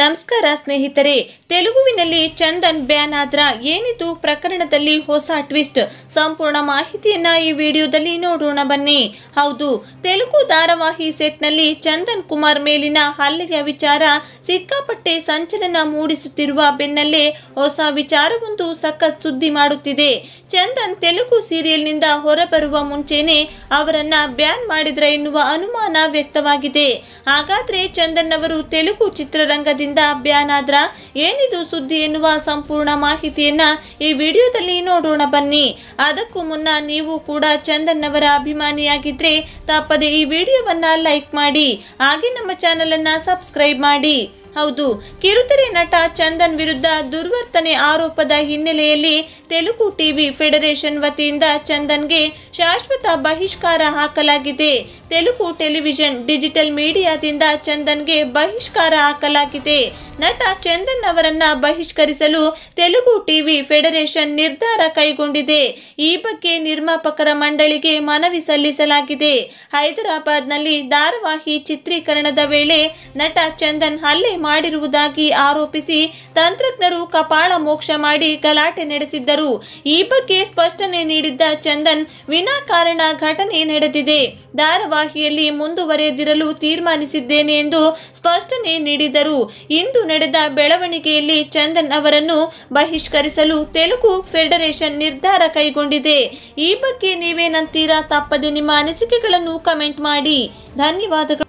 ನಮಸ್ಕಾರ ಸ್ನೇಹಿತರೆ ತೆಲುಗುವಿನಲ್ಲಿ ಚಂದನ್ ಬ್ಯಾನ್ ಆದ್ರ ಏನಿದು ಪ್ರಕರಣದಲ್ಲಿ ಹೊಸ ಟ್ವಿಸ್ಟ್ ಸಂಪೂರ್ಣ ಮಾಹಿತಿಯನ್ನ ಈ ವಿಡಿಯೋದಲ್ಲಿ ನೋಡೋಣ ಬನ್ನಿ ಹೌದು ತೆಲುಗು ಧಾರಾವಾಹಿ ಸೆಟ್ನಲ್ಲಿ ಚಂದನ್ ಕುಮಾರ್ ಮೇಲಿನ ಹಲ್ಲೆಯ ವಿಚಾರ ಸಿಕ್ಕಾಪಟ್ಟೆ ಸಂಚಲನ ಮೂಡಿಸುತ್ತಿರುವ ಬೆನ್ನಲ್ಲೇ ಹೊಸ ವಿಚಾರವೊಂದು ಸಖತ್ ಸುದ್ದಿ ಮಾಡುತ್ತಿದೆ ಚಂದನ್ ತೆಲುಗು ಸೀರಿಯಲ್ನಿಂದ ಹೊರಬರುವ ಮುಂಚೆನೆ ಅವರನ್ನ ಬ್ಯಾನ್ ಮಾಡಿದ್ರ ಎನ್ನುವ ಅನುಮಾನ ವ್ಯಕ್ತವಾಗಿದೆ ಹಾಗಾದ್ರೆ ಚಂದನ್ ಅವರು ತೆಲುಗು ಚಿತ್ರರಂಗದಿಂದ ಬ್ಯಾನ್ ಆದ್ರ ಏನಿದು ಸುದ್ದಿ ಎನ್ನುವ ಸಂಪೂರ್ಣ ಮಾಹಿತಿಯನ್ನ ಈ ವಿಡಿಯೋದಲ್ಲಿ ನೋಡೋಣ ಬನ್ನಿ ಅದಕ್ಕೂ ಮುನ್ನ ನೀವು ಕೂಡ ಚಂದನ್ ಅವರ ಅಭಿಮಾನಿಯಾಗಿದ್ರೆ ತಪ್ಪದೆ ಈ ವಿಡಿಯೋವನ್ನ ಲೈಕ್ ಮಾಡಿ ಹಾಗೆ ನಮ್ಮ ಚಾನಲ್ ಅನ್ನ ಸಬ್ಸ್ಕ್ರೈಬ್ ಮಾಡಿ ಹೌದು ಕಿರುತೆರೆ ನಟ ಚಂದನ್ ವಿರುದ್ಧ ದುರ್ವರ್ತನೆ ಆರೋಪದ ಹಿನ್ನೆಲೆಯಲ್ಲಿ ತೆಲುಗು ಟಿವಿ ಫೆಡರೇಷನ್ ವತಿಯಿಂದ ಚಂದನ್ಗೆ ಶಾಶ್ವತ ಬಹಿಷ್ಕಾರ ಹಾಕಲಾಗಿದೆ ತೆಲುಗು ಟೆಲಿವಿಷನ್ ಡಿಜಿಟಲ್ ಮೀಡಿಯಾದಿಂದ ಚಂದನ್ಗೆ ಬಹಿಷ್ಕಾರ ಹಾಕಲಾಗಿದೆ ನಟ ಚಂದನ್ ಅವರನ್ನ ಬಹಿಷ್ಕರಿಸಲು ತೆಲುಗು ಟಿವಿ ಫೆಡರೇಷನ್ ನಿರ್ಧಾರ ಕೈಗೊಂಡಿದೆ ಈ ಬಗ್ಗೆ ನಿರ್ಮಾಪಕರ ಮಂಡಳಿಗೆ ಮನವಿ ಸಲ್ಲಿಸಲಾಗಿದೆ ಹೈದರಾಬಾದ್ನಲ್ಲಿ ಧಾರಾವಾಹಿ ಚಿತ್ರೀಕರಣದ ವೇಳೆ ನಟ ಚಂದನ್ ಹಲ್ಲೆ ಮಾಡಿರುವುದಾಗಿ ಆರೋಪಿಸಿ ತಂತ್ರಜ್ಞರು ಕಪಾಳ ಮೋಕ್ಷ ಮಾಡಿ ಗಲಾಟೆ ನಡೆಸಿದ್ದರು ಈ ಬಗ್ಗೆ ಸ್ಪಷ್ಟನೆ ನೀಡಿದ್ದ ಚಂದನ್ ವಿನಾಕಾರಣ ಘಟನೆ ನಡೆದಿದೆ ಧಾರಾವಾಹಿಯಲ್ಲಿ ಮುಂದುವರೆದಿರಲು ತೀರ್ಮಾನಿಸಿದ್ದೇನೆ ಎಂದು ಸ್ಪಷ್ಟನೆ ನೀಡಿದರು ಇಂದು ನಡೆದ ಬೆಳವಣಿಗೆಯಲ್ಲಿ ಚಂದನ್ ಅವರನ್ನು ಬಹಿಷ್ಕರಿಸಲು ತೆಲುಗು ಫೆಡರೇಷನ್ ನಿರ್ಧಾರ ಕೈಗೊಂಡಿದೆ ಈ ಬಗ್ಗೆ ನೀವೇನಂತೀರಾ ತಪ್ಪದೆ ನಿಮ್ಮ ಅನಿಸಿಕೆಗಳನ್ನು ಕಮೆಂಟ್ ಮಾಡಿ ಧನ್ಯವಾದಗಳು